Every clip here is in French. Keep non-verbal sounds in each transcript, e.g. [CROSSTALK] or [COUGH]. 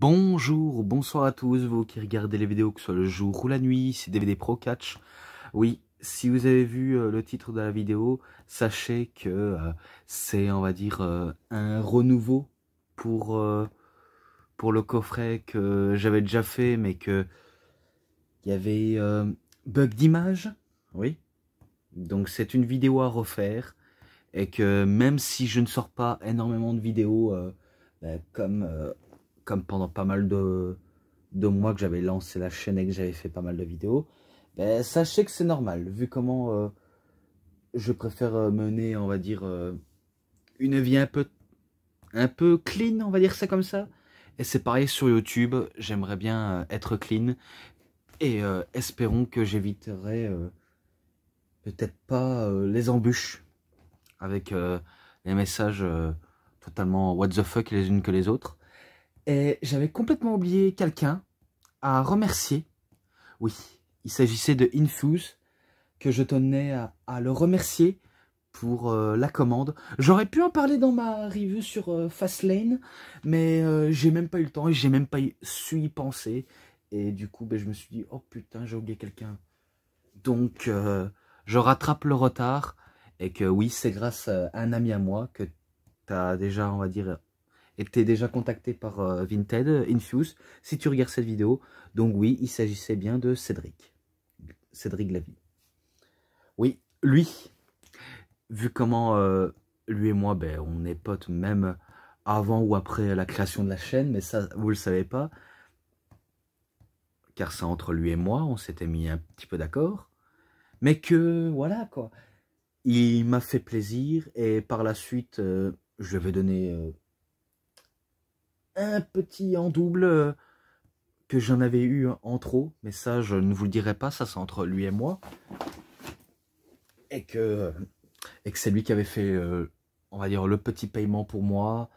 Bonjour, bonsoir à tous, vous qui regardez les vidéos, que ce soit le jour ou la nuit, c'est DVD Pro Catch. Oui, si vous avez vu euh, le titre de la vidéo, sachez que euh, c'est, on va dire, euh, un renouveau pour, pour le coffret que j'avais déjà fait, mais que il y avait bug d'image, oui. Donc c'est une vidéo à refaire, et que même si je ne sors pas énormément de vidéos, ben, comme comme pendant pas mal de, de mois que j'avais lancé la chaîne et que j'avais fait pas mal de vidéos, ben, sachez que c'est normal, vu comment euh, je préfère euh, mener, on va dire, euh, une vie un peu, un peu clean, on va dire ça comme ça. Et c'est pareil sur YouTube, j'aimerais bien être clean, et espérons que j'éviterai peut-être pas les embûches, avec les messages totalement what the fuck les unes que les autres. Et j'avais complètement oublié quelqu'un à remercier. Oui, il s'agissait de Infuse, que je tenais à, le remercier pour euh, la commande. J'aurais pu en parler dans ma review sur euh, Fastlane, mais euh, j'ai même pas eu le temps et j'ai même pas su y penser. Et du coup, ben, je me suis dit, oh putain, j'ai oublié quelqu'un. Donc, je rattrape le retard. Et que oui, c'est grâce à un ami à moi que tu as déjà, on va dire, et déjà contacté par euh, Vinted, euh, Infuse, si tu regardes cette vidéo. Donc oui, il s'agissait bien de Cédric. Cédric Lavie. Oui, lui, vu comment euh, lui et moi, ben, on est potes même avant ou après la création de la chaîne, mais ça, vous le savez pas. Car ça, entre lui et moi, on s'était mis un petit peu d'accord. Mais que, voilà, quoi. Il m'a fait plaisir et par la suite, je vais donner un petit en double euh, que j'en avais eu en trop, mais ça je ne vous le dirai pas, ça c'est entre lui et moi. Et que, et que c'est lui qui avait fait, euh, on va dire, le petit paiement pour moi,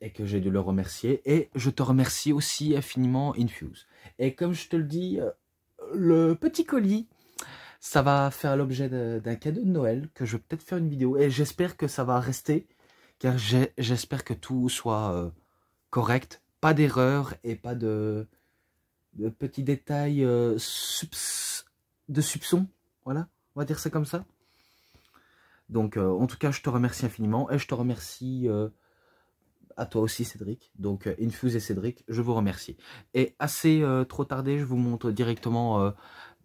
et que j'ai dû le remercier. Et je te remercie aussi infiniment, Infuse. Et comme je te le dis, euh, le petit colis, ça va faire l'objet d'un cadeau de Noël que je vais peut-être faire une vidéo. Et j'espère que ça va rester car j'espère que tout soit euh, correct, pas d'erreur et pas de, petits détails euh, de soupçons, voilà, on va dire ça comme ça. Donc euh, en tout cas, je te remercie infiniment et je te remercie à toi aussi Cédric. Donc Infuse et Cédric, je vous remercie. Et assez trop tardé, je vous montre directement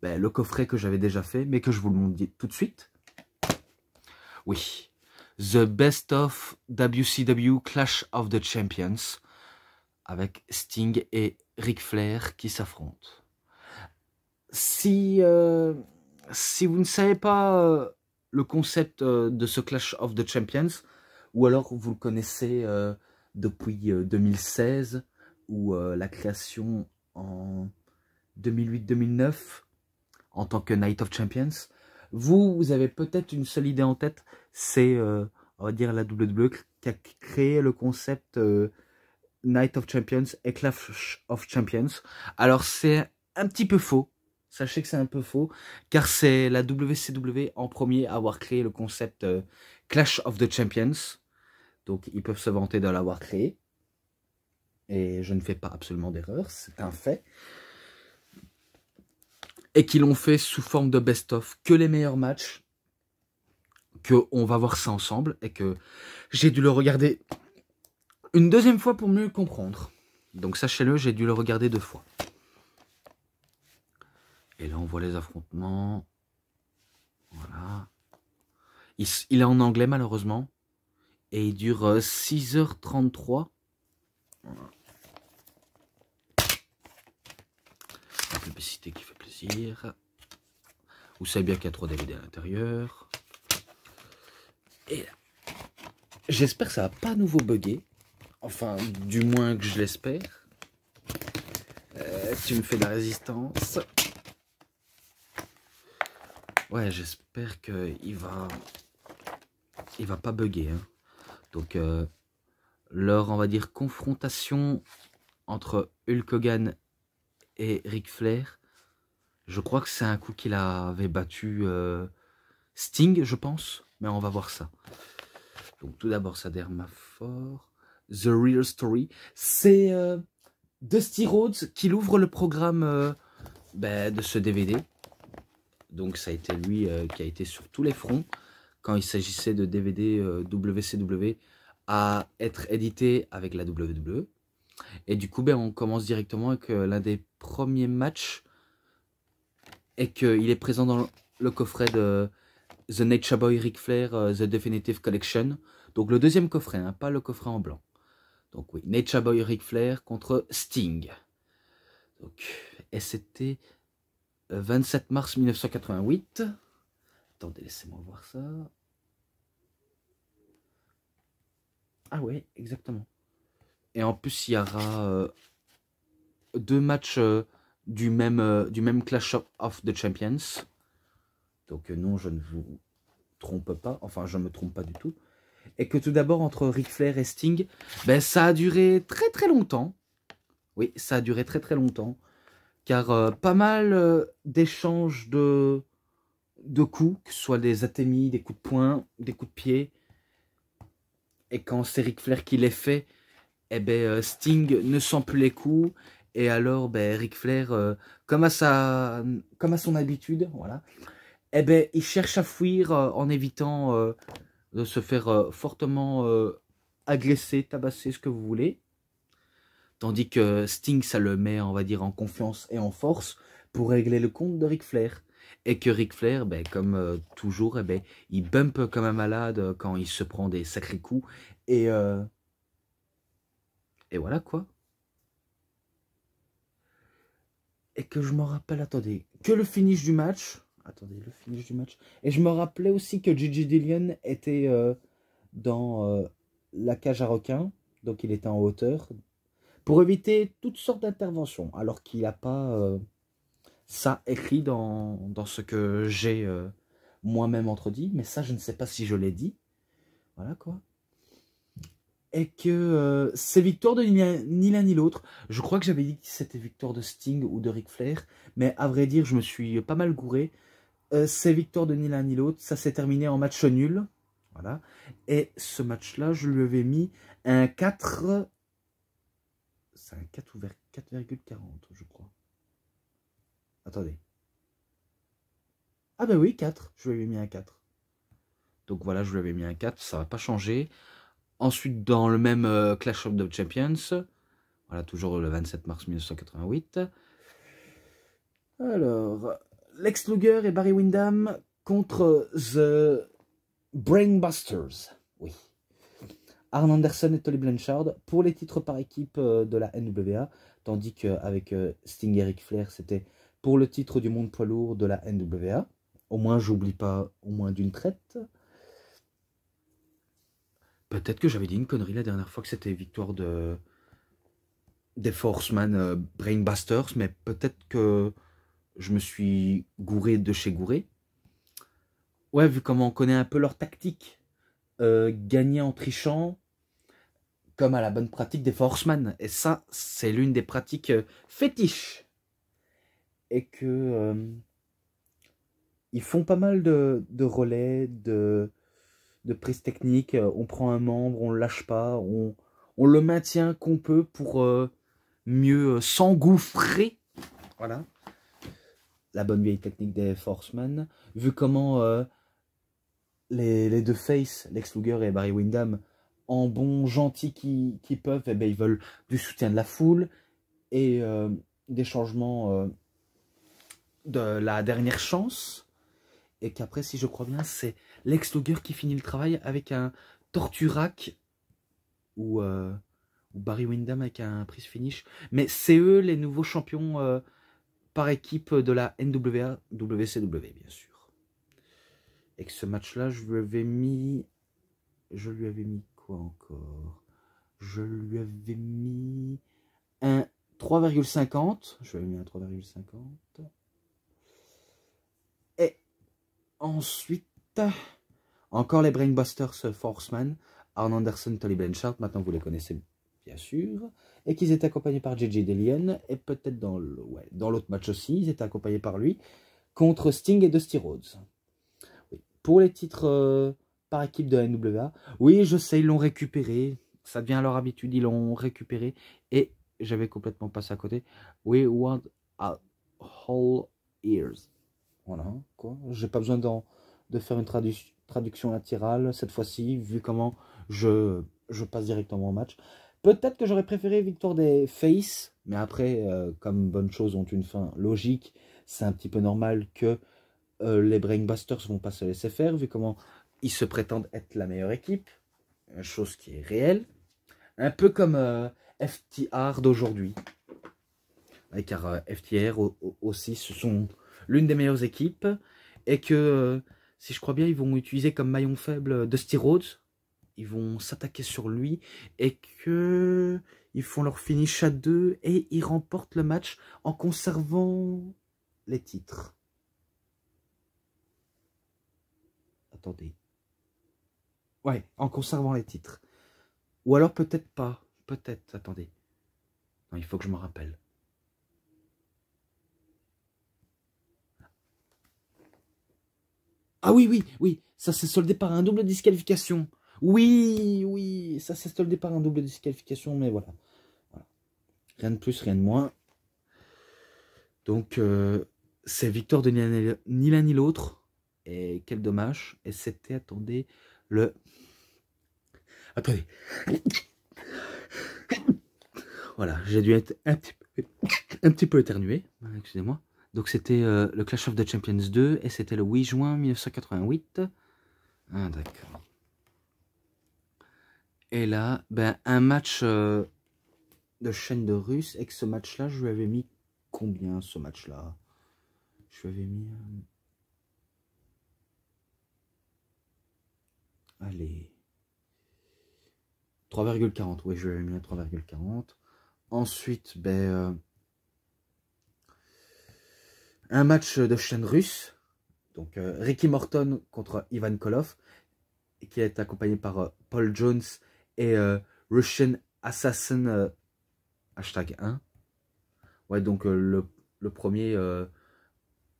ben, le coffret que j'avais déjà fait, mais que je vous le montre tout de suite. Oui, The Best of WCW Clash of the Champions avec Sting et Ric Flair qui s'affrontent. Si, euh, si vous ne savez pas euh, le concept euh, de ce Clash of the Champions, ou alors vous le connaissez depuis 2016 ou la création en 2008-2009 en tant que Night of Champions, vous avez peut-être une seule idée en tête, c'est, euh, on va dire, la WWE qui a créé le concept euh, Night of Champions et Clash of Champions. Alors c'est un petit peu faux, sachez que c'est un peu faux, car c'est la WCW en premier à avoir créé le concept euh, Clash of the Champions. Donc ils peuvent se vanter de l'avoir créé. Et je ne fais pas absolument d'erreur, c'est un fait. Et qu'ils l'ont fait sous forme de best-of, que les meilleurs matchs, qu'on va voir ça ensemble et que j'ai dû le regarder une deuxième fois pour mieux comprendre. Donc sachez-le, j'ai dû le regarder deux fois. Et là, on voit les affrontements. Voilà. Il, est en anglais, malheureusement. Et il dure 6h33. Euh, La publicité qui fait plaisir. Vous savez bien qu'il y a trois DVD à l'intérieur j'espère que ça va pas à nouveau bugger. Enfin, du moins que je l'espère. Euh, tu me fais de la résistance. Ouais, j'espère qu'il va... Il va pas bugger. Hein. Donc, leur, on va dire, confrontation entre Hulk Hogan et Ric Flair, je crois que c'est un coup qu'il avait battu... Euh, Sting, je pense. Mais on va voir ça. Donc tout d'abord, ça Dermaphore. The Real Story. C'est euh, Dusty Rhodes qui l'ouvre le programme euh, ben, de ce DVD. Donc ça a été lui euh, qui a été sur tous les fronts quand il s'agissait de DVD WCW à être édité avec la WWE. Et du coup, ben, on commence directement avec l'un des premiers matchs et qu'il est présent dans le coffret de The Nature Boy Ric Flair euh, The Definitive Collection. Donc le deuxième coffret, hein, pas le coffret en blanc. Donc oui, Nature Boy Ric Flair contre Sting. Donc, et c'était 27 euh, mars 1988. Attendez, laissez-moi voir ça. Ah oui, exactement. Et en plus, il y aura euh, deux matchs du, même, du même Clash of the Champions donc euh, non, je ne vous trompe pas, enfin je ne me trompe pas du tout, et que tout d'abord entre Ric Flair et Sting, ben, ça a duré très très longtemps, oui, ça a duré très très longtemps, car euh, pas mal euh, d'échanges de, de coups, que ce soit des atémis, des coups de poing, des coups de pied, et quand c'est Ric Flair qui les fait, eh ben, Sting ne sent plus les coups, et alors ben, Ric Flair, comme, à sa, comme à son habitude, voilà, eh ben, il cherche à fuir euh, en évitant euh, de se faire euh, fortement agresser, tabasser, ce que vous voulez. Tandis que Sting, ça le met, on va dire, en confiance et en force pour régler le compte de Ric Flair. Et que Ric Flair, ben, comme toujours, eh ben, il bump comme un malade quand il se prend des sacrés coups. Et, et voilà quoi. Et que je m'en rappelle, attendez, que le finish du match, Attendez, le finish du match. Et je me rappelais aussi que Gigi Dillion était euh, dans euh, la cage à requins. Donc il était en hauteur. Pour éviter toutes sortes d'interventions. Alors qu'il n'a pas euh, ça écrit dans, dans ce que j'ai moi-même entredit. Mais ça, je ne sais pas si je l'ai dit. Voilà quoi. Et que c'est victoire de ni l'un ni l'autre. Je crois que j'avais dit que c'était victoire de Sting ou de Ric Flair. Mais à vrai dire, je me suis pas mal gouré. Euh, c'est victoire de ni l'un ni l'autre. Ça s'est terminé en match nul. Voilà. Et ce match-là, je lui avais mis un 4. C'est un 4 ouvert. 4,40, je crois. Attendez. Ah ben oui, 4. Je lui avais mis un 4. Donc voilà, je lui avais mis un 4. Ça va pas changer. Ensuite, dans le même euh, Clash of the Champions. Voilà, toujours le 27 mars 1988. Alors, Lex Luger et Barry Windham contre The Brainbusters. Oui. Arn Anderson et Tolly Blanchard pour les titres par équipe euh, de la NWA, tandis qu'avec euh, Sting et Ric Flair, c'était pour le titre du monde poids lourd de la NWA. Au moins, j'oublie pas, au moins d'une traite. Peut-être que j'avais dit une connerie la dernière fois que c'était victoire de des Forceman euh, Brainbusters, mais peut-être que je me suis gouré de chez gouré. Ouais, vu comment on connaît un peu leur tactique, euh, gagner en trichant, comme à la bonne pratique des Forceman. Et ça, c'est l'une des pratiques euh, fétiches. Et que euh, ils font pas mal de, relais, de, de prises techniques. On prend un membre, on le lâche pas, on, le maintient qu'on peut pour mieux s'engouffrer. Voilà la bonne vieille technique des Forcemen, vu comment euh, les, les, deux Face, Lex Luger et Barry Windham, en bons gentils qui, qui peuvent, eh ben, ils veulent du soutien de la foule et euh, des changements euh, de la dernière chance. Et qu'après, si je crois bien, c'est Lex Luger qui finit le travail avec un Torturac ou, Barry Windham avec un prise finish. Mais c'est eux les nouveaux champions par équipe de la NWA, WCW bien sûr. Et que ce match-là, je lui avais mis... Je lui avais mis quoi encore Je lui avais mis un 3,50. Je lui avais mis un 3,50. Et ensuite, encore les Brainbusters euh, Forceman. Arn Anderson, Tolly Blanchard, maintenant vous les connaissez bien sûr et qu'ils étaient accompagnés par JJ Delian, et peut-être dans l'autre ouais, match aussi, ils étaient accompagnés par lui, contre Sting et Dusty Rhodes. Pour les titres euh, par équipe de la NWA, oui, je sais, ils l'ont récupéré, ça devient leur habitude, ils l'ont récupéré, et j'avais complètement passé à côté. We want a whole ears. Voilà, quoi. J'ai pas besoin de faire une traduction latérale cette fois-ci, vu comment je, je passe directement au match. Peut-être que j'aurais préféré victoire des Face, mais après, euh, comme bonnes choses ont une fin logique, c'est un petit peu normal que euh, les Brainbusters ne vont pas se laisser faire, vu comment ils se prétendent être la meilleure équipe, chose qui est réelle. Un peu comme euh, FTR d'aujourd'hui. Car FTR aussi, ce sont l'une des meilleures équipes. Et que, si je crois bien, ils vont utiliser comme maillon faible de Rhodes ils vont s'attaquer sur lui et que ils font leur finish à deux et ils remportent le match en conservant les titres. Attendez. Ouais, en conservant les titres. Ou alors peut-être pas. Peut-être, attendez. Non, il faut que je me rappelle. Ah oui, oui, oui, ça s'est soldé par un double disqualification. Oui, oui, ça c'est le départ en double disqualification, mais voilà. Rien de plus, rien de moins. Donc, euh, c'est victoire de ni l'un ni l'autre. Et quel dommage. Et c'était, attendez, le... Attendez. Voilà, j'ai dû être un petit, peu, éternué. Excusez-moi. Donc c'était euh, le Clash of the Champions 2 et c'était le 8 juin 1988. Ah d'accord. Et là, ben, un match euh, de chaîne de russe. Et que ce match-là, je lui avais mis combien ce match-là Je lui avais mis... Euh, allez. 3,40. Oui, je lui avais mis 3,40. Ensuite, ben... Euh, un match de chaîne russe. Donc, Ricky Morton contre Ivan Koloff. Qui est accompagné par Paul Jones et euh, Russian Assassin euh, hashtag 1. Ouais, donc euh, le, le, premier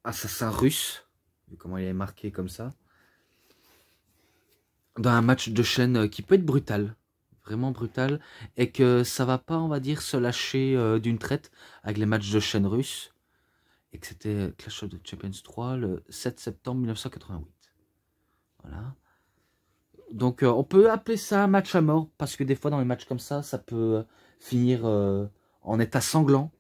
assassin russe, comment il est marqué comme ça, dans un match de chaîne qui peut être brutal, vraiment brutal, et que ça va pas, on va dire, se lâcher d'une traite avec les matchs de chaîne russe et que c'était Clash of the Champions 3 le 7 septembre 1988. Voilà. Donc euh, on peut appeler ça un match à mort, parce que des fois dans les matchs comme ça, ça peut euh, finir euh, en état sanglant,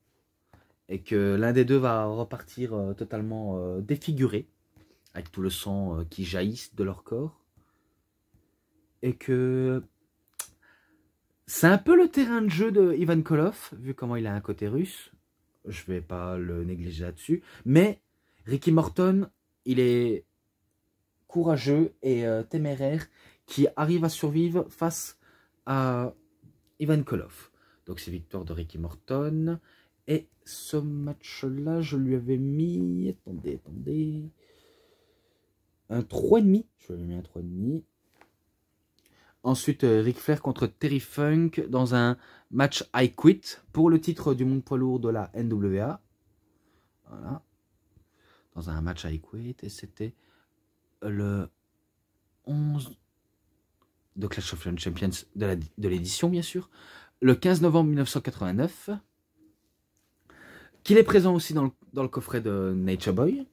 et que l'un des deux va repartir totalement défiguré, avec tout le sang qui jaillisse de leur corps, et que c'est un peu le terrain de jeu de Ivan Koloff, vu comment il a un côté russe, je vais pas le négliger là-dessus, mais Ricky Morton, il est courageux et téméraire, qui arrive à survivre face à Ivan Koloff. Donc c'est victoire de Ricky Morton. Et ce match-là, je lui avais mis... Attendez, attendez... Un 3,5. Je lui avais mis un 3,5. Ensuite, euh, Ric Flair contre Terry Funk dans un match I Quit pour le titre du monde poids lourd de la NWA. Voilà. Dans un match I Quit. Et c'était le 11 de Clash of Champions de l'édition, bien sûr, le 15 novembre 1989, qu'il est présent aussi dans le, coffret de Nature Boy,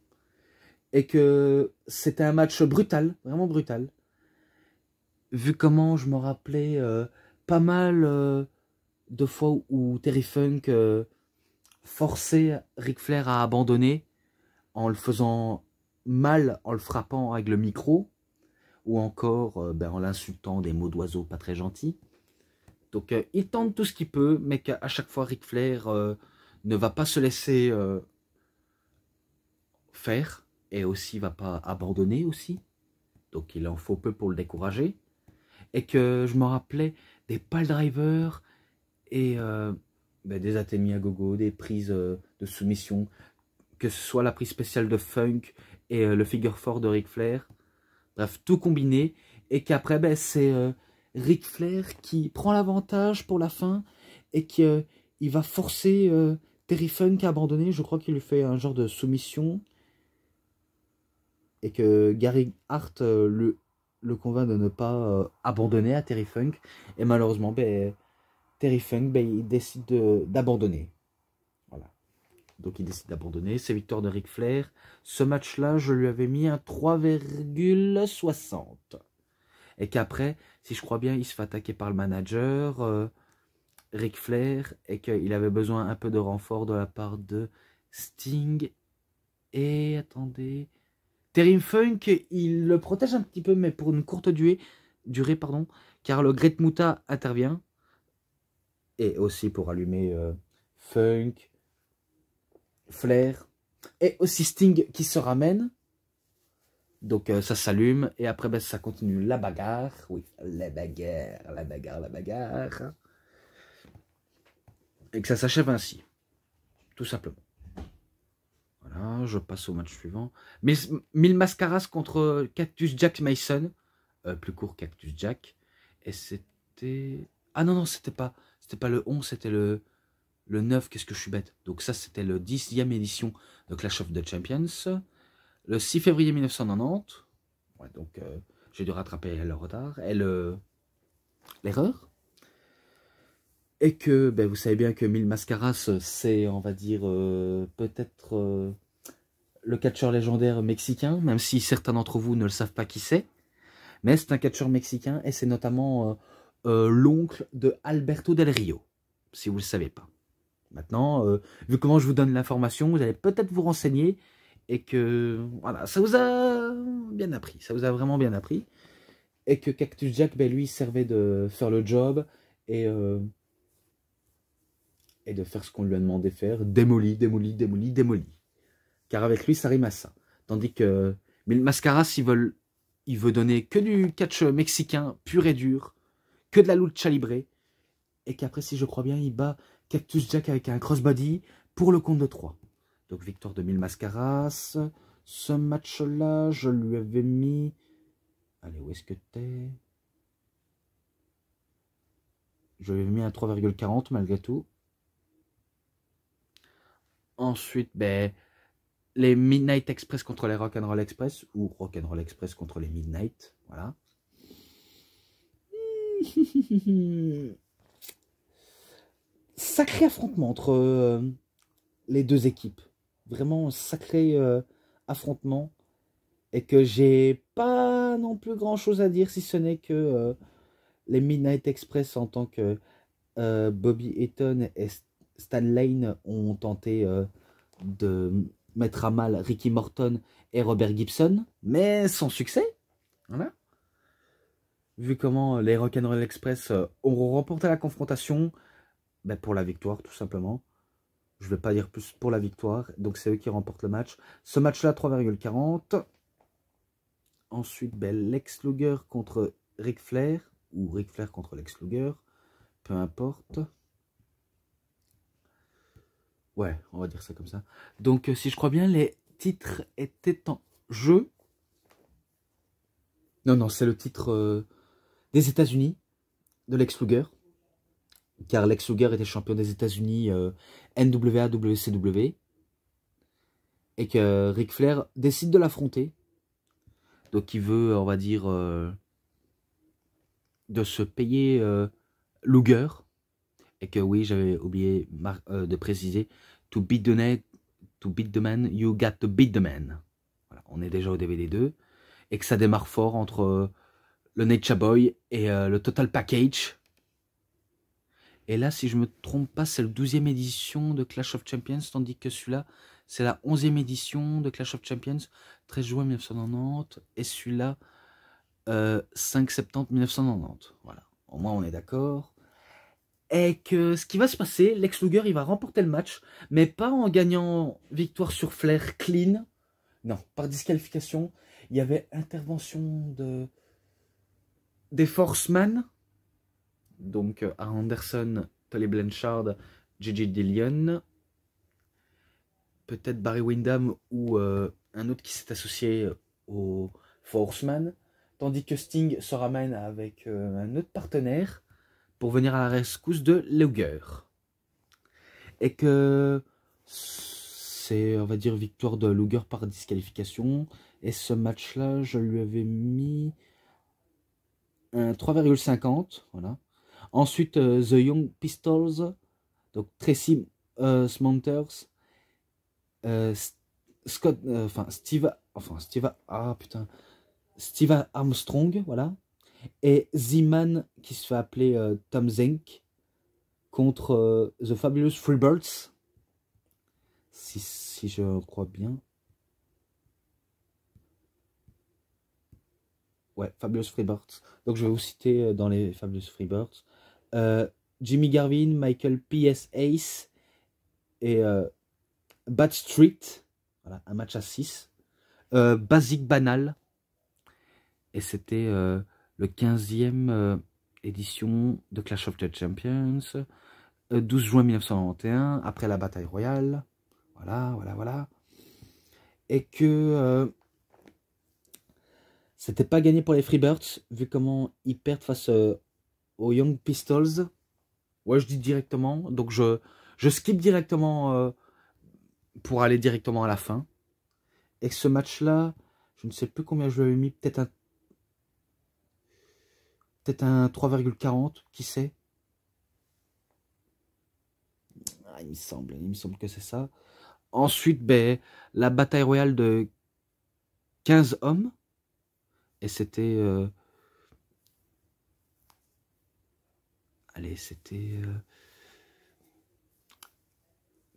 et que c'était un match brutal, vraiment brutal. Vu comment je me rappelais euh, pas mal euh, de fois où, Terry Funk euh, forçait Ric Flair à abandonner en le faisant mal, en le frappant avec le micro, ou encore euh, ben, en l'insultant des mots d'oiseau pas très gentils. Donc euh, il tente tout ce qu'il peut, mais qu'à chaque fois Ric Flair euh, ne va pas se laisser faire et aussi va pas abandonner aussi. Donc il en faut peu pour le décourager. Et que je me rappelais des pal drivers et ben, des athémies à gogo, des prises de soumission, que ce soit la prise spéciale de Funk et le figure fort de Ric Flair. Bref, tout combiné. Et qu'après, ben, c'est euh, Ric Flair qui prend l'avantage pour la fin et qu'il euh, va forcer euh, Terry Funk à abandonner. Je crois qu'il lui fait un genre de soumission. Et que Gary Hart le, le convainc de ne pas abandonner à Terry Funk. Et malheureusement, ben, Terry Funk ben, il décide d'abandonner. Donc il décide d'abandonner. C'est victoire de Ric Flair. Ce match-là, je lui avais mis un 3,60. Et qu'après, si je crois bien, il se fait attaquer par le manager, euh, Ric Flair, et qu'il avait besoin un peu de renfort de la part de Sting. Et attendez. Terry Funk, il le protège un petit peu, mais pour une courte durée, durée pardon, car le Great Muta intervient. Et aussi pour allumer euh, Funk, Flair, et aussi Sting qui se ramène. Donc euh, ça s'allume et après ben, ça continue la bagarre. Oui, la bagarre, la bagarre, la bagarre. Et que ça s'achève ainsi. Tout simplement. Voilà, je passe au match suivant. Mais Mille Mascaras contre euh, Cactus Jack Mason. Euh, plus court Cactus Jack. Et c'était... Ah non, non, c'était pas... C'était pas le 11, c'était le... Le 9, qu'est-ce que je suis bête Donc ça, c'était le 10e édition de Clash of the Champions. Le 6 février 1990. donc euh, j'ai dû rattraper le retard et l'erreur. et que ben, vous savez bien que Mil Mascaras, c'est, on va dire, euh, peut-être euh, le catcheur légendaire mexicain, même si certains d'entre vous ne le savent pas qui c'est. Mais c'est un catcheur mexicain et c'est notamment l'oncle de Alberto Del Rio, si vous ne le savez pas. Maintenant, euh, vu comment je vous donne l'information, vous allez peut-être vous renseigner et que voilà, ça vous a bien appris, ça vous a vraiment bien appris. Et que Cactus Jack, ben, lui, servait de faire le job et, euh, et de faire ce qu'on lui a demandé de faire, démoli, démoli, démoli, démoli. Car avec lui, ça rime à ça. Tandis que mais le Mascara, veulent, il veut donner que du catch mexicain pur et dur, que de la lucha libre, et qu'après, si je crois bien, il bat Cactus Jack avec un crossbody pour le compte de 3. Donc victoire de 1000 Mascaras. Ce match-là, je lui avais mis... Allez, où est-ce que t'es Je lui avais mis un 3,40 malgré tout. Ensuite, ben, les Midnight Express contre les Rock'n'Roll Express. Ou Rock'n'Roll Express contre les Midnight. Voilà. [LAUGHS] sacré affrontement entre euh, les deux équipes. Vraiment sacré euh, affrontement. Et que j'ai pas non plus grand chose à dire si ce n'est que euh, les Midnight Express en tant que Bobby Eaton et Stan Lane ont tenté de mettre à mal Ricky Morton et Robert Gibson, mais sans succès. Vu comment les Rock'n'Roll Express ont remporté la confrontation, ben, pour la victoire, tout simplement. Je ne vais pas dire plus pour la victoire. Donc, c'est eux qui remportent le match. Ce match-là, 3,40. Ensuite, ben, Lex Luger contre Ric Flair. Ou Ric Flair contre Lex Luger. Peu importe. Ouais, on va dire ça comme ça. Donc, euh, si je crois bien, les titres étaient en jeu. Non, non, c'est le titre euh, des États-Unis de Lex Luger car Lex Luger était champion des États-Unis euh, NWA WCW et que Ric Flair décide de l'affronter. Donc il veut, on va dire, euh, de se payer euh, Luger et que oui, j'avais oublié euh, de préciser to beat the net, to beat the man, you got to beat the man. on est déjà au DVD 2 et que ça démarre fort entre le Nature Boy et le Total Package et là, si je ne me trompe pas, c'est le 12e édition de Clash of Champions, tandis que celui-là, c'est la 11e édition de Clash of Champions, 13 juin 1990, et celui-là, 5 euh, septembre 1990. Voilà, au moins on est d'accord. Et que ce qui va se passer, Lex Luger, il va remporter le match, mais pas en gagnant victoire sur Flair clean, non, par disqualification. Il y avait intervention de des man donc à euh, Anderson, Tolly Blanchard, Gigi Dillion, peut-être Barry Windham ou euh, un autre qui s'est associé euh, au Man, tandis que Sting se ramène avec un autre partenaire pour venir à la rescousse de Luger. Et que c'est, on va dire, victoire de Luger par disqualification. Et ce match-là, je lui avais mis un 3,50. Voilà. Ensuite, euh, The Young Pistols, donc Tracy euh, Smonters, euh, Scott, enfin ah, Steve, Armstrong, voilà, et Z-Man qui se fait appeler Tom Zenk contre The Fabulous Freebirds. Si, si je crois bien. Ouais, Fabulous Freebirds. Donc je vais vous citer dans les Fabulous Freebirds. Euh, Jimmy Garvin, Michael P.S. Ace et euh, Bad Street. Voilà, un match à 6. Euh, Basic Banal. Et c'était le 15e édition de Clash of the Champions, 12 juin 1991, après la bataille royale, voilà, voilà, voilà, et que c'était pas gagné pour les Freebirds, vu comment ils perdent face à Young Pistols. Ouais, je dis directement. Donc, je, je skip directement euh, pour aller directement à la fin. Et ce match-là, je ne sais plus combien je l'avais mis. Peut-être un, peut-être un 3,40. Qui sait ah, Il me semble. Il me semble que c'est ça. Ensuite, ben, la bataille royale de 15 hommes. Et c'était... Euh, allez, c'était euh,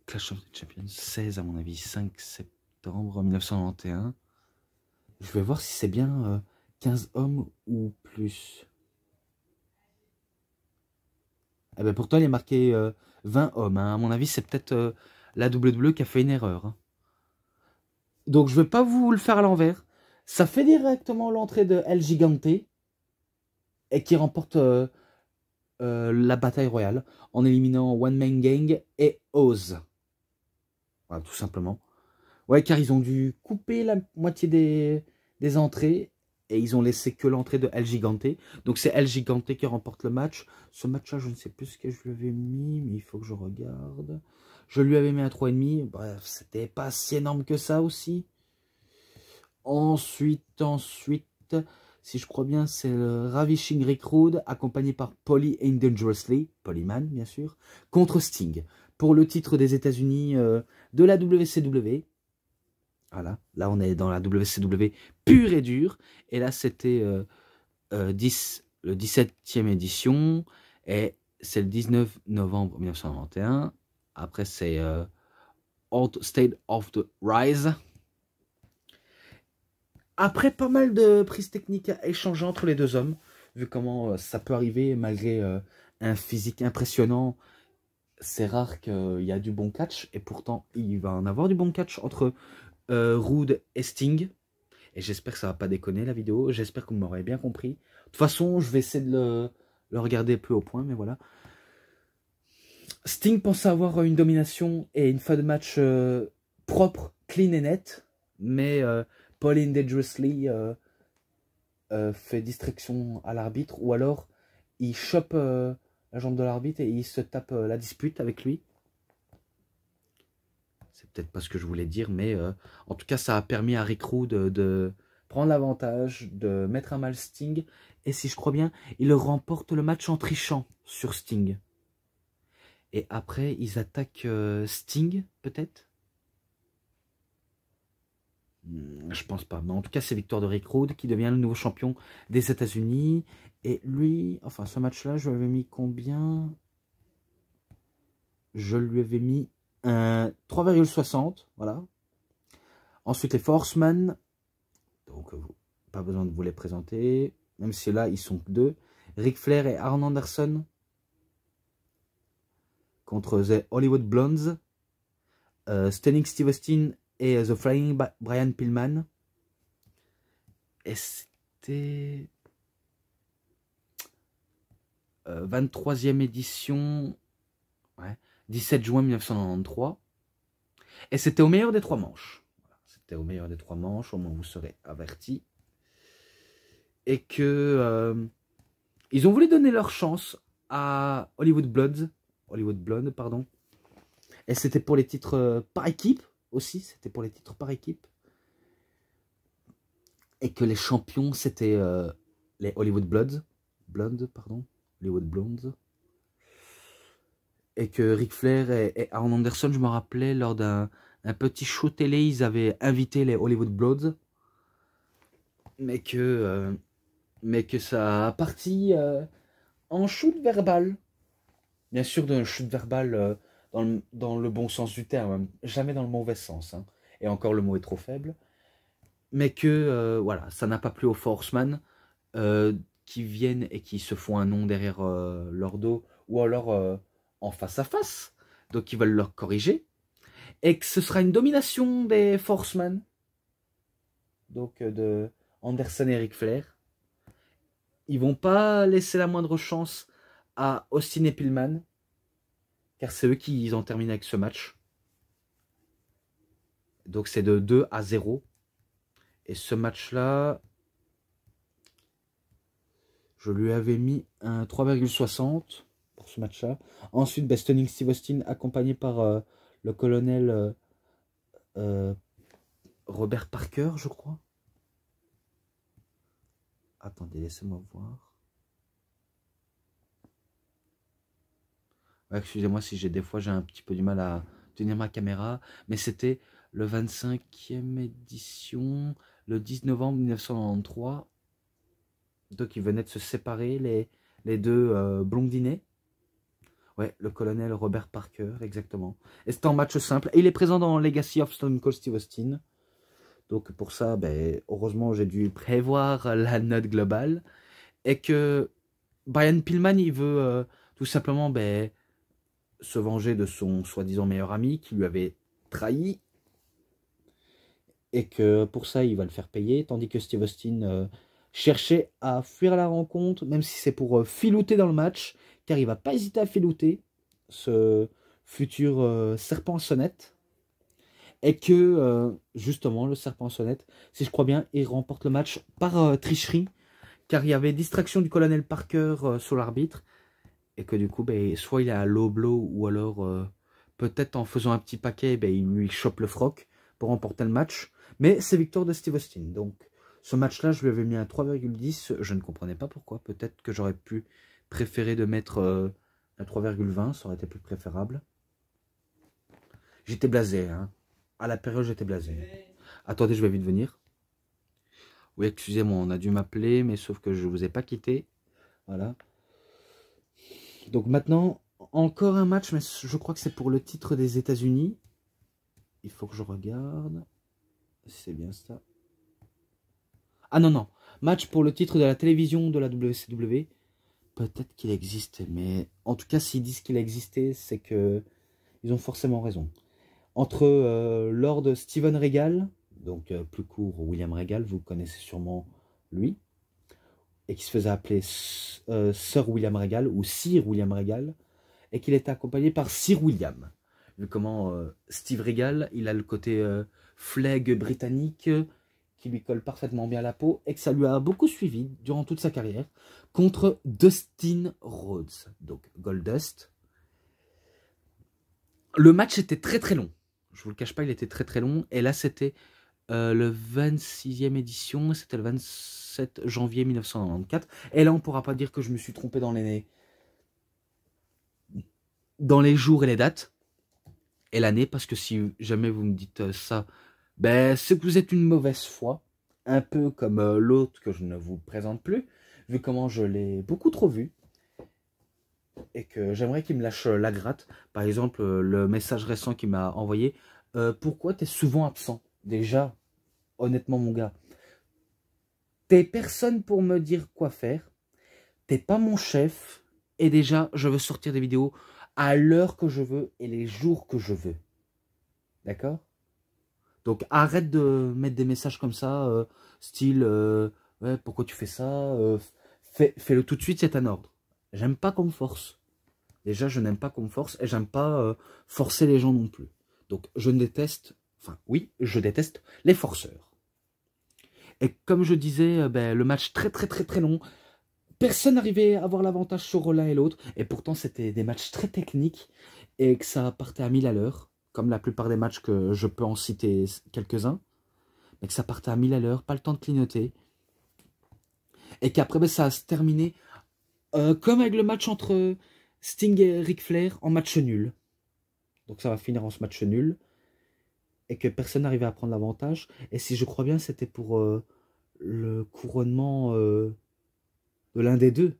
Clash of the Champions 16, à mon avis, 5 septembre 1991. Je vais voir si c'est bien 15 euh, hommes ou plus. Eh ben pourtant, il est marqué 20 euh, hommes. Hein. À mon avis, c'est peut-être la WWE qui a fait une erreur. Hein. Donc, je ne vais pas vous le faire à l'envers. Ça fait directement l'entrée de El Gigante et qui remporte euh, la bataille royale en éliminant One Man Gang et Oz. Voilà, tout simplement. Ouais, car ils ont dû couper la moitié des, des entrées et ils ont laissé que l'entrée de El Gigante. Donc c'est El Gigante qui remporte le match. Ce match-là, je ne sais plus ce que je lui avais mis, mais il faut que je regarde. Je lui avais mis un 3,5. Bref, c'était pas si énorme que ça aussi. Ensuite, ensuite, si je crois bien, c'est le Ravishing Rick Rude, accompagné par Polly and Dangerously, Polyman bien sûr, contre Sting, pour le titre des États-Unis euh, de la WCW. Voilà, là on est dans la WCW pure et dure, et là c'était euh, euh, le 17e édition, et c'est le 19 novembre 1991, après c'est State of the Rise, après pas mal de prises techniques à échanger entre les deux hommes, vu comment euh, ça peut arriver malgré euh, un physique impressionnant, c'est rare qu'il y a du bon catch, et pourtant il va en avoir du bon catch entre euh, Rude et Sting. Et j'espère que ça va pas déconner la vidéo, j'espère que vous m'aurez bien compris. De toute façon, je vais essayer de le, regarder plus au point, mais voilà. Sting pensait avoir une domination et une fin de match propre, clean et net, mais Pauline Dangerously euh, euh, fait distraction à l'arbitre, ou alors il chope euh, la jambe de l'arbitre et il se tape la dispute avec lui. C'est peut-être pas ce que je voulais dire, mais en tout cas, ça a permis à Rick de, de prendre l'avantage, de mettre un mal Sting, et si je crois bien, il remporte le match en trichant sur Sting. Et après, ils attaquent Sting, peut-être Hmm, je pense pas. Mais en tout cas, c'est victoire de Rick Rude qui devient le nouveau champion des États-Unis. Et lui, enfin, ce match-là, je lui avais mis combien Je lui avais mis un 3,60. Voilà. Ensuite, les Forcemen. Donc, euh, pas besoin de vous les présenter. Même si là, ils sont deux. Ric Flair et Arn Anderson. Contre The Hollywood Blondes. Euh, Stunning Steve Austin et euh, The Flying Brian Pillman. Et c'était... 23e euh, édition, ouais, 17 juin 1993. Et c'était au meilleur des trois manches. c'était au meilleur des trois manches, au moins vous serez averti. Et que... Euh, ils ont voulu donner leur chance à Hollywood Bloods. Hollywood Blood, pardon. Et c'était pour les titres par équipe aussi, c'était pour les titres par équipe. Et que les champions, c'était euh, les Hollywood Bloods. Blondes, pardon. Hollywood Blondes. Et que Ric Flair et, Arn Anderson, je me rappelais, lors d'un petit show télé, ils avaient invité les Hollywood Bloods. Mais que, euh, mais que ça a parti euh, en shoot verbal. Bien sûr, d'un shoot verbal dans le, bon sens du terme, hein. jamais dans le mauvais sens. Hein. et encore, le mot est trop faible. Mais que, euh, voilà, ça n'a pas plu aux Forceman euh, qui viennent et qui se font un nom derrière euh, leur dos, ou alors en face à face, donc ils veulent leur corriger, et que ce sera une domination des Forceman, donc de Anderson et Ric Flair. Ils vont pas laisser la moindre chance à Austin et Pillman, car c'est eux qui ils ont terminé avec ce match. Donc c'est de 2 à 0. Et ce match-là, je lui avais mis un 3,60 pour ce match-là. Ensuite, Bestoning Steve accompagné par euh, le colonel euh, euh, Robert Parker, je crois. Attendez, laissez-moi voir. Excusez-moi si j'ai des fois j'ai un petit peu du mal à tenir ma caméra, mais c'était le 25e édition, le 10 novembre 1993. Donc ils venaient de se séparer les, les deux euh, blondinés. Ouais, le colonel Robert Parker, exactement. Et c'était en match simple. Et il est présent dans Legacy of Stone Cold Steve Austin. Donc pour ça, ben, heureusement, j'ai dû prévoir la note globale. Et que Brian Pillman, il veut euh, tout simplement ben, se venger de son soi-disant meilleur ami qui lui avait trahi et que pour ça il va le faire payer, tandis que Steve Austin euh, cherchait à fuir la rencontre, même si c'est pour euh, filouter dans le match, car il va pas hésiter à filouter ce futur euh, serpent sonnette, et que justement le serpent sonnette, si je crois bien, il remporte le match par tricherie, car il y avait distraction du colonel Parker sur l'arbitre, et que du coup, ben, soit il est à l'oblo ou alors euh, peut-être en faisant un petit paquet, ben, il lui chope le froc pour remporter le match. Mais c'est victoire de Steve Austin. Donc ce match-là, je lui avais mis un 3,10. Je ne comprenais pas pourquoi. Peut-être que j'aurais pu préférer de mettre euh, un 3,20. Ça aurait été plus préférable. J'étais blasé. Hein. À la période, j'étais blasé. Attendez, je vais vite venir. Oui, excusez-moi, on a dû m'appeler, mais sauf que je ne vous ai pas quitté. Voilà. Donc maintenant, encore un match, mais je crois que c'est pour le titre des États-Unis. Il faut que je regarde. C'est bien ça. Ah non, non. Match pour le titre de la télévision de la WCW. Peut-être qu'il existe mais en tout cas, s'ils disent qu'il existait, c'est que ils ont forcément raison. Entre euh, Lord Steven Regal, donc euh, plus court William Regal, vous connaissez sûrement lui, et qui se faisait appeler euh, Sir William Regal ou Sir William Regal, et qu'il était accompagné par Sir William. Vu comment euh, Steve Regal, il a le côté euh, flag britannique qui lui colle parfaitement bien la peau et que ça lui a beaucoup suivi durant toute sa carrière contre Dustin Rhodes, donc Goldust. Le match était très très long. Je vous le cache pas, il était très très long. Et là, c'était euh, le 26e édition, c'était le 27 janvier 1994. Et là, on pourra pas dire que je me suis trompé dans les, dans les jours et les dates et l'année, parce que si jamais vous me dites euh, ça, ben, c'est que vous êtes une mauvaise foi, un peu comme euh, l'autre que je ne vous présente plus, vu comment je l'ai beaucoup trop vu. Et que j'aimerais qu'il me lâche la gratte. Par exemple, le message récent qu'il m'a envoyé. pourquoi pourquoi t'es souvent absent Déjà, honnêtement mon gars, t'es personne pour me dire quoi faire, t'es pas mon chef, et déjà, je veux sortir des vidéos à l'heure que je veux et les jours que je veux. D'accord Donc arrête de mettre des messages comme ça, euh, style euh, pourquoi tu fais ça euh, Fais-le tout de suite, c'est un ordre. J'aime pas qu'on force. Déjà, je n'aime pas qu'on force et j'aime pas forcer les gens non plus. Donc, je ne déteste Enfin, oui, je déteste les forceurs. Et comme je disais, euh, ben, le match très très très très long. Personne n'arrivait à avoir l'avantage sur l'un et l'autre. Et pourtant, c'était des matchs très techniques et que ça partait à 1000 à l'heure, comme la plupart des matchs que je peux en citer quelques-uns. Mais que ça partait à 1000 à l'heure, pas le temps de clignoter. Et qu'après, ben, ça a se terminé euh, comme avec le match entre Sting et Ric Flair en match nul. Donc ça va finir en ce match nul et que personne n'arrivait à prendre l'avantage. Et si je crois bien, c'était pour euh, le couronnement euh, de l'un des deux.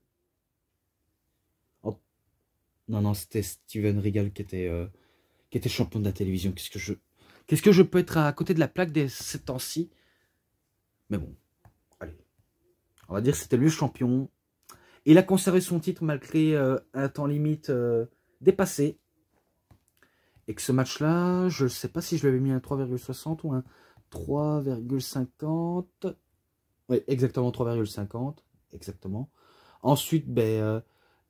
Non, non, c'était Steven Regal qui était, euh, qui était champion de la télévision. Qu'est-ce que je... Qu'est-ce que je peux être à côté de la plaque des ces temps-ci Mais bon, allez. On va dire que c'était le champion. Il a conservé son titre malgré un temps limite dépassé. Et que ce match-là, je ne sais pas si je l'avais mis à 3,60 ou à 3,50. Oui, exactement 3,50. Exactement. Ensuite, ben, euh,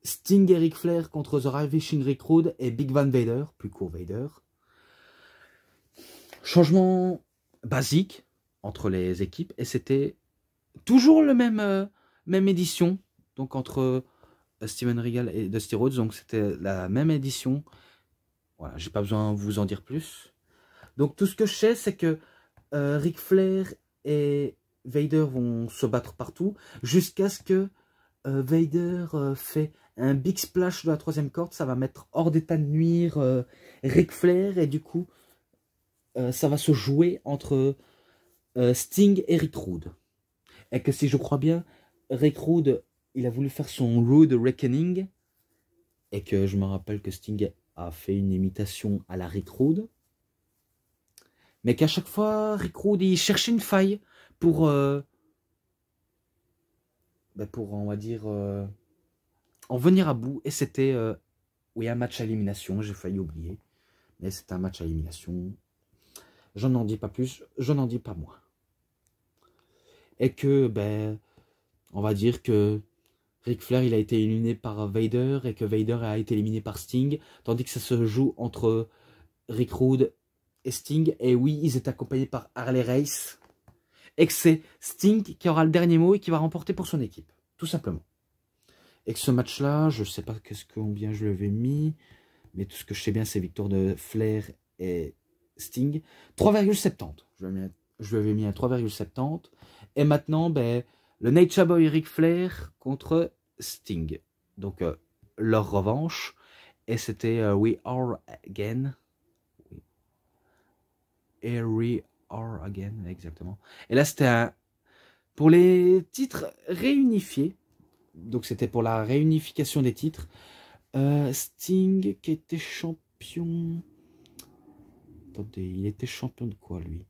Sting Eric Flair contre The Ravishing Rick et Big Van Vader, plus court Vader. Changement basique entre les équipes et c'était toujours le même, euh, même édition. Donc entre euh, Steven Regal et Dusty Rhodes, donc c'était la même édition voilà, j'ai pas besoin de vous en dire plus. Donc tout ce que je sais, c'est que euh, Ric Flair et Vader vont se battre partout, jusqu'à ce que euh, Vader euh, fait un big splash de la troisième corde, ça va mettre hors d'état de nuire Ric Flair, et du coup, ça va se jouer entre Sting et Rick Rude. Et que si je crois bien, Rick Rude, il a voulu faire son Rude Reckoning, et que je me rappelle que Sting a fait une imitation à la Rick mais qu'à chaque fois, Rick Rude, il cherchait une faille pour, euh, bah, pour on va dire, euh, en venir à bout. Et c'était, euh, oui, un match à élimination, j'ai failli oublier, mais c'était un match à élimination. Je n'en dis pas plus, je n'en dis pas moins. Et que, ben, on va dire que Rick Flair il a été éliminé par Vader et que Vader a été éliminé par Sting, tandis que ça se joue entre Rick Rude et Sting. Et oui, ils est accompagnés par Harley Race. Et que c'est Sting qui aura le dernier mot et qui va remporter pour son équipe, tout simplement. Et que ce match-là, je ne sais pas qu'est-ce combien je l'avais mis, mais tout ce que je sais bien, c'est victoire de Flair et Sting. 3,70. Je l'avais mis à 3,70. Et maintenant, ben, le Nature Boy Ric Flair contre Sting. Donc, euh, leur revanche. Et c'était euh, We Are Again. Et We Are Again, exactement. Et là, c'était pour les titres réunifiés. Donc, c'était pour la réunification des titres. Euh, Sting qui était champion. Attendez, il était champion de quoi, lui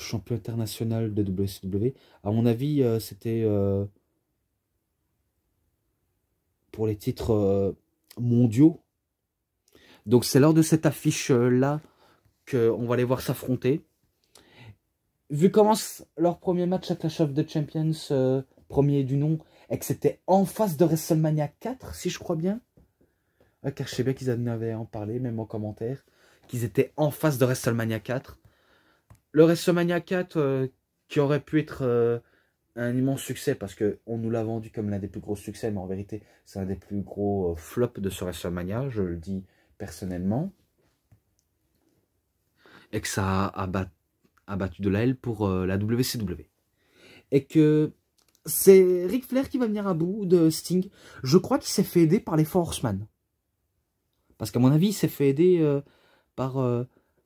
champion international de WCW. À mon avis, euh, c'était euh, pour les titres euh, mondiaux. Donc c'est lors de cette affiche-là qu'on va les voir s'affronter. Vu comment leur premier match à Clash of the Champions, premier du nom, et que c'était en face de WrestleMania 4, si je crois bien, ah, car je sais bien qu'ils en avaient parlé, même en commentaire, qu'ils étaient en face de WrestleMania 4, le WrestleMania 4 euh, qui aurait pu être euh, un immense succès parce qu'on nous l'a vendu comme l'un des plus gros succès, mais en vérité, c'est un des plus gros euh, flops de ce WrestleMania, je le dis personnellement. Et que ça a, battu de la L pour la WCW. Et que c'est Ric Flair qui va venir à bout de Sting. Je crois qu'il s'est fait aider par les Force Parce qu'à mon avis, il s'est fait aider par...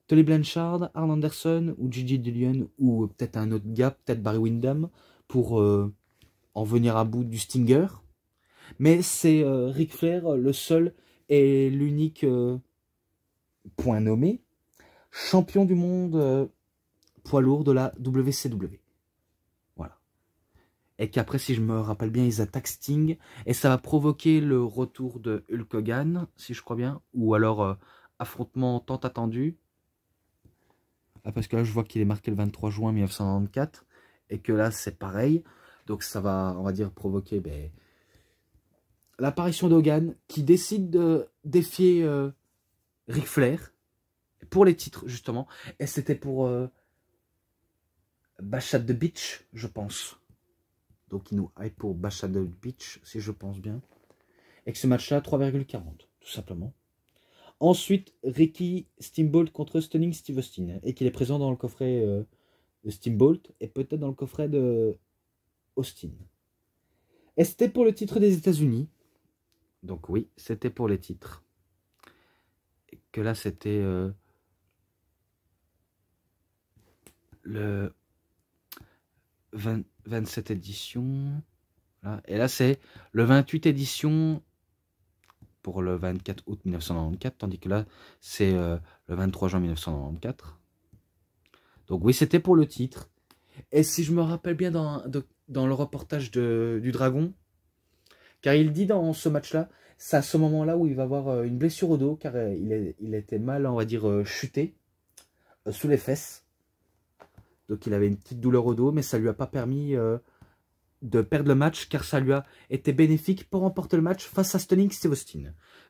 Tolly Blanchard, Arn Anderson ou Gigi Dillion ou euh, peut-être un autre gars, peut-être Barry Windham, pour euh, en venir à bout du Stinger. Mais c'est euh, Ric Flair le seul et l'unique point nommé champion du monde poids lourd de la WCW. Voilà. Et qu'après, si je me rappelle bien, ils attaquent Sting et ça va provoquer le retour de Hulk Hogan, si je crois bien, ou alors affrontement tant attendu ah, parce que là, je vois qu'il est marqué le 23 juin 1994 et que là, c'est pareil. Donc, ça va, on va dire, provoquer ben, l'apparition d'Hogan qui décide de défier euh, Ric Flair pour les titres, justement. Et c'était pour euh, Bachat de Beach, je pense. Donc, il nous hype pour Bachat de Beach, si je pense bien. Et que ce match-là, 3,40, tout simplement. Ensuite, Ricky Steamboat contre Stunning Steve Austin, et qu'il est présent dans le coffret euh, de Steamboat, et peut-être dans le coffret de Austin. Et c'était pour le titre des États-Unis. Donc oui, c'était pour les titres. Et que là, c'était euh, le 27 édition. Et là, c'est le 28 édition pour le 24 août 1994, tandis que là, c'est euh, le 23 juin 1994. Donc oui, c'était pour le titre. Et si je me rappelle bien dans, dans le reportage de, du Dragon, car il dit dans ce match-là, c'est à ce moment-là où il va avoir euh, une blessure au dos, car euh, il, il était mal, on va dire, chuté, sous les fesses. Donc il avait une petite douleur au dos, mais ça lui a pas permis de perdre le match car ça lui a été bénéfique pour remporter le match face à Stunning Steve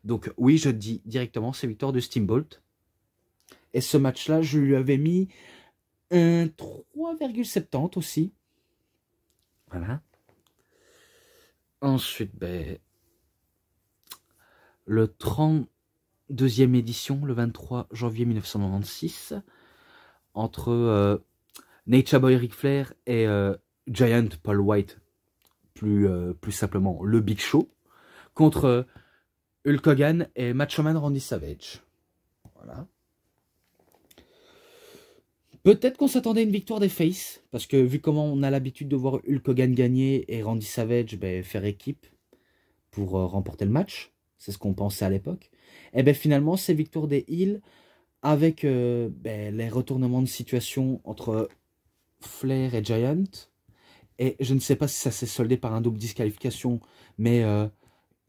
Donc oui, je dis directement, c'est victoire de Steambolt. Et ce match-là, je lui avais mis un 3,70 aussi. Voilà. Ensuite, ben, le 32e édition, le 23 janvier 1996, entre euh, Nature Boy Ric Flair et euh, Giant Paul White plus, euh, plus simplement le Big Show, contre euh, Hulk Hogan et Macho Man Randy Savage. Voilà. Peut-être qu'on s'attendait à une victoire des Faces, parce que vu comment on a l'habitude de voir Hulk Hogan gagner et Randy Savage ben, faire équipe pour euh, remporter le match, c'est ce qu'on pensait à l'époque, et eh bien finalement c'est victoire des Hills, avec ben, les retournements de situation entre Flair et Giant, et je ne sais pas si ça s'est soldé par un double disqualification, mais euh,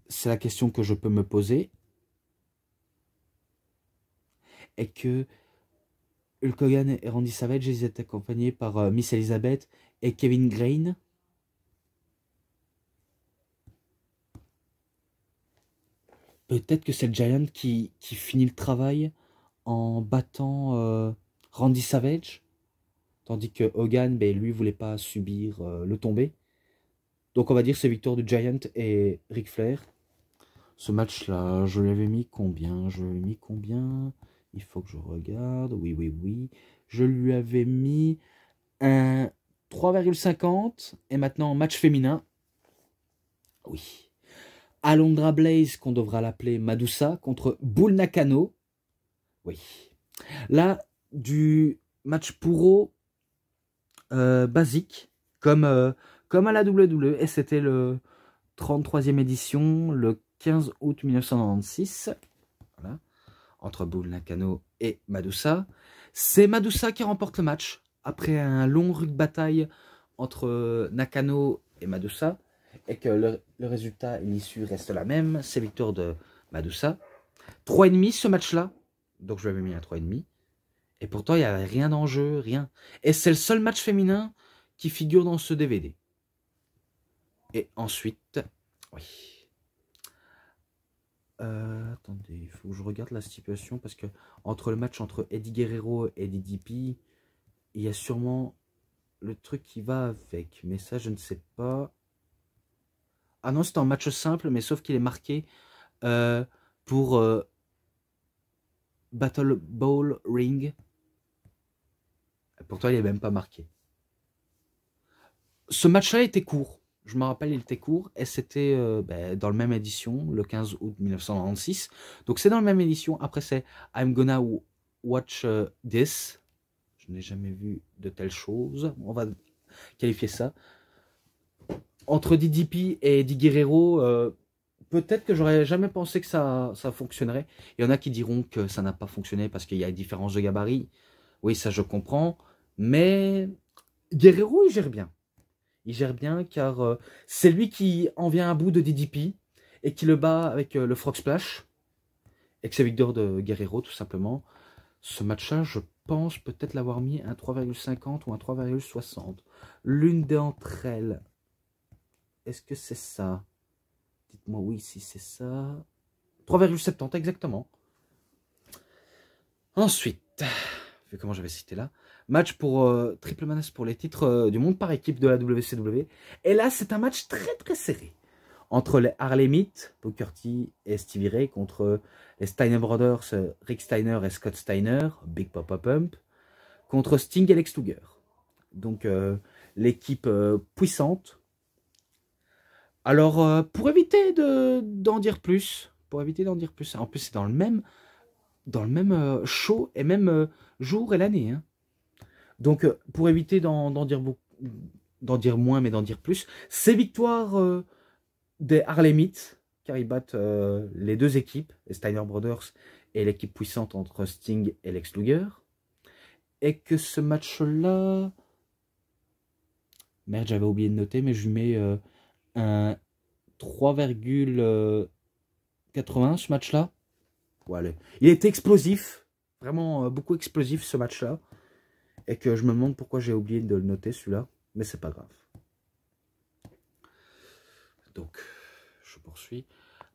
c'est la question que je peux me poser. Et que Hulk Hogan et Randy Savage, ils étaient accompagnés par euh, Miss Elizabeth et Kevin Green. Peut-être que c'est Giant qui, finit le travail en battant euh, Randy Savage. Tandis que Hogan, ben, lui, voulait pas subir euh, le tombé. Donc on va dire c'est victoire de Giant et Ric Flair. Ce match-là, je lui avais mis combien Je lui avais mis combien Il faut que je regarde. Oui, oui, oui. Je lui avais mis un 3,50. Et maintenant, match féminin. Oui. Alondra Blaze, qu'on devra l'appeler Madusa, contre Bull Nakano. Oui. Là, du match pour euh, basique, comme, euh, comme à la WWE. Et c'était le 33e édition, le 15 août 1996, entre Bull Nakano et Madusa. C'est Madusa qui remporte le match, après un long rude bataille entre Nakano et Madusa, et que le, résultat et l'issue reste la même, c'est victoire de Madusa. 3,5 ce match-là, donc je lui à mis et 3,5. Et pourtant, il n'y a rien d'enjeu, rien. Et c'est le seul match féminin qui figure dans ce DVD. Et ensuite, oui. Euh, attendez, il faut que je regarde la situation, parce que entre le match entre Eddie Guerrero et DDP, il y a sûrement le truc qui va avec. Mais ça, je ne sais pas. Ah non, c'est un match simple, mais sauf qu'il est marqué euh, pour euh, Battle Bowl Ring pour toi, il n'est même pas marqué. Ce match-là était court. Je me rappelle, il était court et c'était euh, ben, dans la même édition, le 15 août 1996. Donc c'est dans la même édition. Après, c'est I'm Gonna Watch euh, This. Je n'ai jamais vu de telles choses. On va qualifier ça. Entre DDP et Eddie Guerrero, euh, peut-être que j'aurais jamais pensé que ça, ça fonctionnerait. Il y en a qui diront que ça n'a pas fonctionné parce qu'il y a une différence de gabarit. Oui, ça je comprends. Mais Guerrero, il gère bien. Il gère bien car euh, c'est lui qui en vient à bout de DDP et qui le bat avec euh, le Frog Splash. Et que c'est de Guerrero, tout simplement. Ce match-là, je pense peut-être l'avoir mis un 3,50 ou un 3,60. L'une d'entre elles. Est-ce que c'est ça Dites-moi oui si c'est ça. 3,70 exactement. Ensuite, vu comment j'avais cité là, match pour euh, triple menace pour les titres euh, du monde par équipe de la WCW. Et là, c'est un match très très serré entre les Harlemites, Booker T et Stevie Ray, contre les Steiner Brothers, euh, Rick Steiner et Scott Steiner, Big Papa Pump, contre Sting et Lex Luger. Donc l'équipe puissante. Alors pour éviter d'en dire plus, pour éviter d'en dire plus, en plus c'est dans le même dans le même show et même jour et l'année. Hein. Donc, euh, pour éviter d'en dire beaucoup, d'en dire moins, mais d'en dire plus, ces victoires euh, des Harlemites, car ils battent euh, les deux équipes, les Steiner Brothers et l'équipe puissante entre Sting et Lex Luger, et que ce match-là... Merde, j'avais oublié de noter, mais je lui mets un 3,80 ce match-là. Il était explosif, vraiment beaucoup explosif ce match-là et que je me demande pourquoi j'ai oublié de le noter celui-là, mais c'est pas grave. Donc, je poursuis.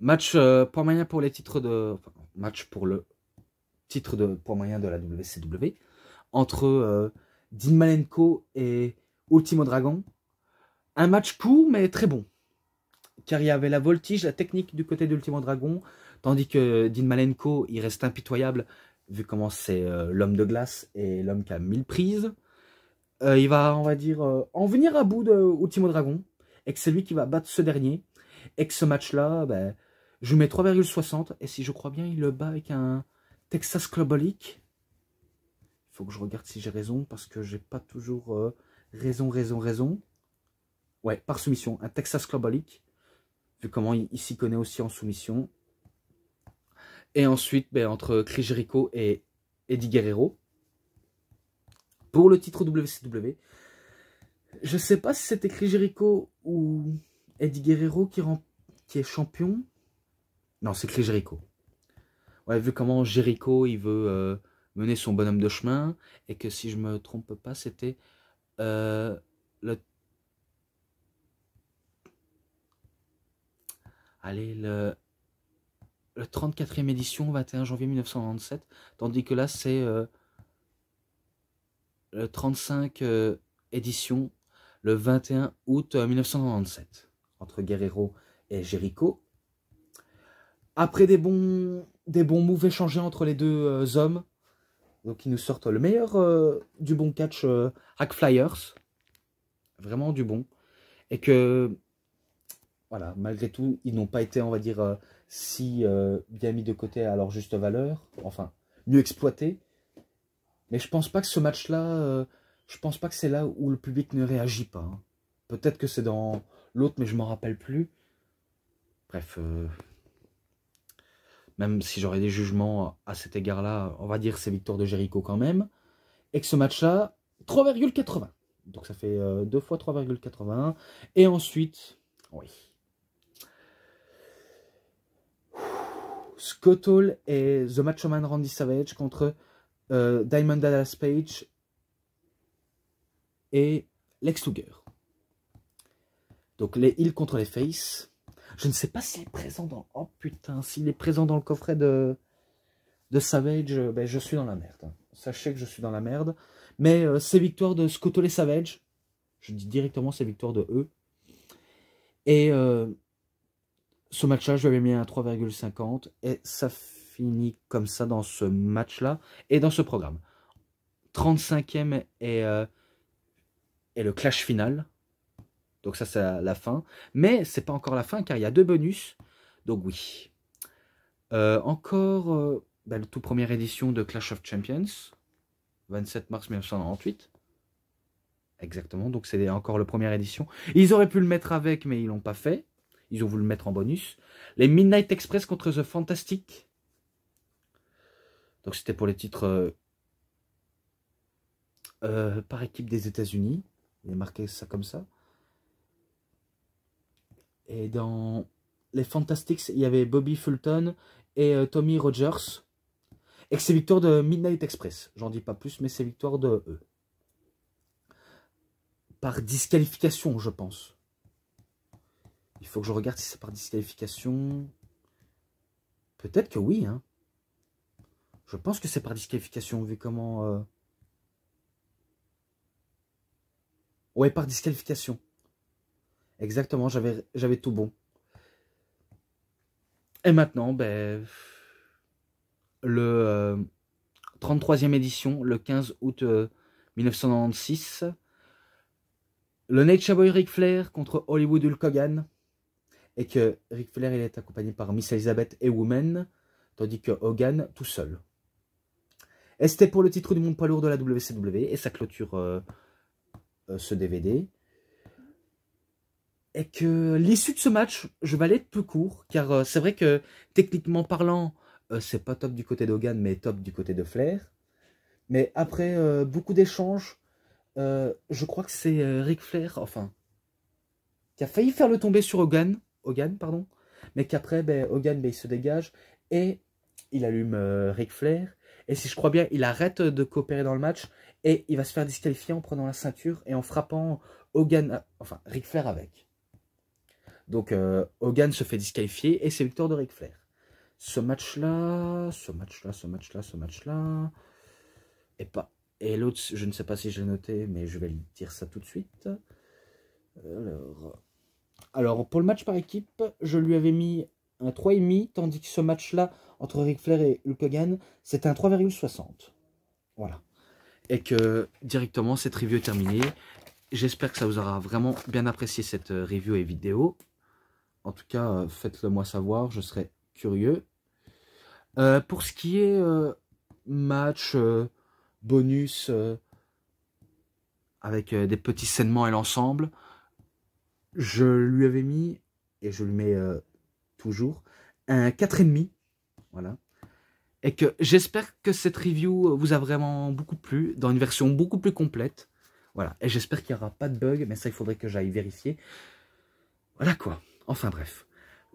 Match euh, pour les titres de... match pour le titre de point moyen de la WCW entre euh, Din Malenko et Ultimo Dragon. Un match court mais très bon. Car il y avait la voltige, la technique du côté d'Ultimo Dragon, tandis que Din Malenko, il reste impitoyable vu comment c'est euh, l'homme de glace et l'homme qui a mille prises. Euh, il va, on va dire, euh, en venir à bout de Ultimo Dragon, et que c'est lui qui va battre ce dernier, et que ce match-là, ben, je mets 3,60, et si je crois bien, il le bat avec un Texas Clubolic. Il faut que je regarde si j'ai raison, parce que j'ai pas toujours raison, raison, raison. Ouais, par soumission, un Texas Clubolic, vu comment il s'y connaît aussi en soumission. Et ensuite, ben, entre Chris Jericho et Eddie Guerrero. Pour le titre WCW, je ne sais pas si c'était Chris Jericho ou Eddie Guerrero qui, qui est champion. Non, c'est Chris Jericho. Ouais, vu comment Jericho, il veut euh, mener son bonhomme de chemin, et que si je me trompe pas, c'était euh, le... Allez, le... Le 34e édition, 21 janvier 1997, tandis que là, c'est euh, euh, le 35 e édition, le 21 août 1997, euh, entre Guerrero et Jericho. Après des bons, des bons moves échangés entre les deux hommes, donc ils nous sortent le meilleur du bon catch Hack Flyers, vraiment du bon, et que, voilà, malgré tout, ils n'ont pas été, on va dire, si euh, bien mis de côté à leur juste valeur, enfin, mieux exploité. Mais je pense pas que ce match-là, euh, je pense pas que c'est là où le public ne réagit pas. Hein. Peut-être que c'est dans l'autre, mais je m'en rappelle plus. Bref, euh, même si j'aurais des jugements à cet égard-là, on va dire c'est victoire de Jericho quand même. Et que ce match-là, 3,80. Donc ça fait deux fois 3,80 Et ensuite, oui, Scott Hall et The Macho Randy Savage contre euh, Diamond Dallas Page et Lex Luger. Donc les heels contre les face. Je ne sais pas s'il est présent dans... Oh putain, s'il est présent dans le coffret de, de Savage, euh, ben, je suis dans la merde. Sachez que je suis dans la merde. Mais euh, ces c'est victoire de Scott Hall et Savage. Je dis directement c'est victoire de eux. Et ce match-là, je l'avais mis à 3,50 et ça finit comme ça dans ce match-là et dans ce programme. 35e est, euh, et le clash final. Donc ça, c'est la fin. Mais c'est pas encore la fin car il y a deux bonus. Donc oui. Euh, encore euh, bah, la toute première édition de Clash of Champions. 27 mars 1998. Exactement, donc c'est encore la première édition. Ils auraient pu le mettre avec, mais ils l'ont pas fait. Ils ont voulu le mettre en bonus. Les Midnight Express contre The Fantastic. Donc c'était pour les titres euh, euh, par équipe des États-Unis. Il est marqué ça comme ça. Et dans les Fantastics, il y avait Bobby Fulton et euh, Tommy Rogers. Et c'est victoire de Midnight Express. J'en dis pas plus, mais c'est victoire de eux. Par disqualification, je pense. Il faut que je regarde si c'est par disqualification. Peut-être que oui. Hein. Je pense que c'est par disqualification, vu comment... Euh, ouais, par disqualification. Exactement, j'avais tout bon. Et maintenant, ben, le 33e euh, édition, le 15 août 1996. Euh, le Nature Boy Ric Flair contre Hollywood Hulk Hogan et que Ric Flair est accompagné par Miss Elizabeth et Women, tandis que Hogan tout seul. Et c'était pour le titre du monde poids lourd de la WCW, et sa clôture euh, euh, ce DVD. Et que l'issue de ce match, je vais aller plus court, car euh, c'est vrai que techniquement parlant, c'est pas top du côté d'Hogan, mais top du côté de Flair. Mais après beaucoup d'échanges, je crois que c'est Ric Flair, enfin, qui a failli faire le tomber sur Hogan, Hogan, pardon. Mais qu'après, ben, Hogan, ben, il se dégage et il allume euh, Ric Flair. Et si je crois bien, il arrête de coopérer dans le match et il va se faire disqualifier en prenant la ceinture et en frappant Hogan, euh, enfin Ric Flair avec. Donc euh, Hogan se fait disqualifier et c'est victoire de Ric Flair. Ce match-là, ce match-là, ce match-là, ce match-là, et pas. Et l'autre, je ne sais pas si j'ai noté, mais je vais dire ça tout de suite. Alors, alors, pour le match par équipe, je lui avais mis un 3,5, tandis que ce match-là, entre Ric Flair et Hulk Hogan, c'était un 3,60. Voilà. Et que directement, cette review est terminée. J'espère que ça vous aura vraiment bien apprécié cette euh, review et vidéo. En tout cas, euh, faites-le moi savoir, je serai curieux. Euh, pour ce qui est match, bonus, avec des petits saignements et l'ensemble, je lui avais mis, et je lui mets euh, toujours, un 4,5. Voilà. Et que j'espère que cette review euh, vous a vraiment beaucoup plu, dans une version beaucoup plus complète. Voilà. Et j'espère qu'il n'y aura pas de bug, mais ça, il faudrait que j'aille vérifier. Voilà quoi. Enfin bref.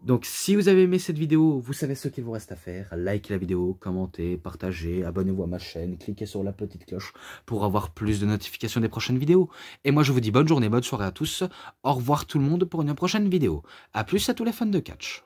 Donc si vous avez aimé cette vidéo, vous savez ce qu'il vous reste à faire. Likez la vidéo, commentez, partagez, abonnez-vous à ma chaîne, cliquez sur la petite cloche pour avoir plus de notifications des prochaines vidéos. Et moi je vous dis bonne journée, bonne soirée à tous. Au revoir tout le monde pour une prochaine vidéo. A plus à tous les fans de catch.